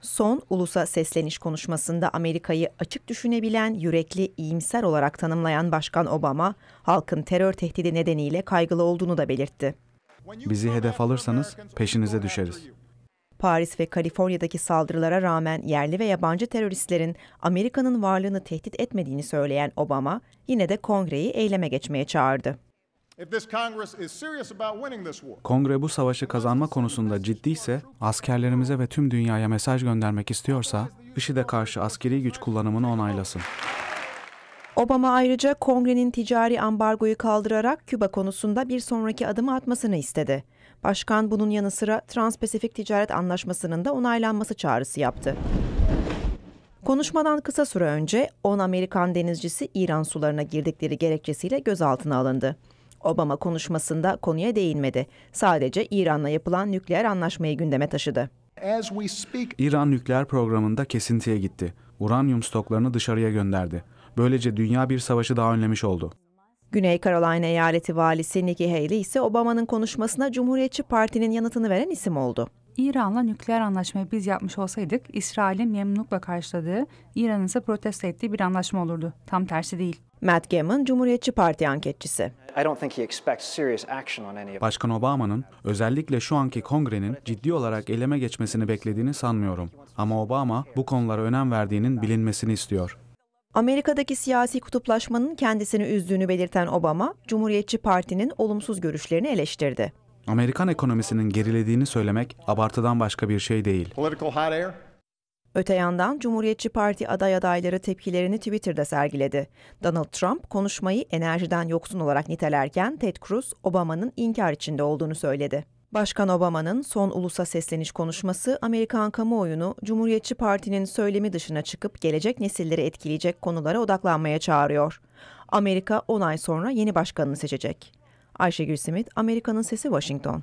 Son ulusa sesleniş konuşmasında Amerika'yı açık düşünebilen, yürekli, iyimser olarak tanımlayan Başkan Obama, halkın terör tehdidi nedeniyle kaygılı olduğunu da belirtti. Bizi hedef alırsanız peşinize düşeriz. Paris ve Kaliforniya'daki saldırılara rağmen yerli ve yabancı teröristlerin Amerika'nın varlığını tehdit etmediğini söyleyen Obama, yine de kongreyi eyleme geçmeye çağırdı. Kongre bu savaşı kazanma konusunda ciddi ise askerlerimize ve tüm dünyaya mesaj göndermek istiyorsa, IŞİD'e karşı askeri güç kullanımını onaylasın. Obama ayrıca kongrenin ticari ambargoyu kaldırarak Küba konusunda bir sonraki adımı atmasını istedi. Başkan bunun yanı sıra Trans-Pasifik Ticaret Anlaşması'nın da onaylanması çağrısı yaptı. Konuşmadan kısa süre önce 10 Amerikan denizcisi İran sularına girdikleri gerekçesiyle gözaltına alındı. Obama konuşmasında konuya değinmedi. Sadece İran'la yapılan nükleer anlaşmayı gündeme taşıdı. İran nükleer programında kesintiye gitti. Uranyum stoklarını dışarıya gönderdi. Böylece dünya bir savaşı daha önlemiş oldu. Güney Carolina eyaleti valisi Nikki Haley ise Obama'nın konuşmasına Cumhuriyetçi Parti'nin yanıtını veren isim oldu. İran'la nükleer anlaşmayı biz yapmış olsaydık İsrail'in memnunlukla karşıladığı, İran'ın ise protesto ettiği bir anlaşma olurdu. Tam tersi değil. Matt Gammon, Cumhuriyetçi Parti anketçisi. Başkan Obama'nın özellikle şu anki kongrenin ciddi olarak eleme geçmesini beklediğini sanmıyorum. Ama Obama bu konulara önem verdiğinin bilinmesini istiyor. Amerika'daki siyasi kutuplaşmanın kendisini üzdüğünü belirten Obama, Cumhuriyetçi Parti'nin olumsuz görüşlerini eleştirdi. Amerikan ekonomisinin gerilediğini söylemek abartıdan başka bir şey değil. Öte yandan Cumhuriyetçi Parti aday adayları tepkilerini Twitter'da sergiledi. Donald Trump konuşmayı enerjiden yoksun olarak nitelerken Ted Cruz, Obama'nın inkar içinde olduğunu söyledi. Başkan Obama'nın son ulusa sesleniş konuşması Amerikan kamuoyunu Cumhuriyetçi Parti'nin söylemi dışına çıkıp gelecek nesilleri etkileyecek konulara odaklanmaya çağırıyor. Amerika 10 ay sonra yeni başkanını seçecek. Ayşegül Simit, Amerika'nın Sesi Washington.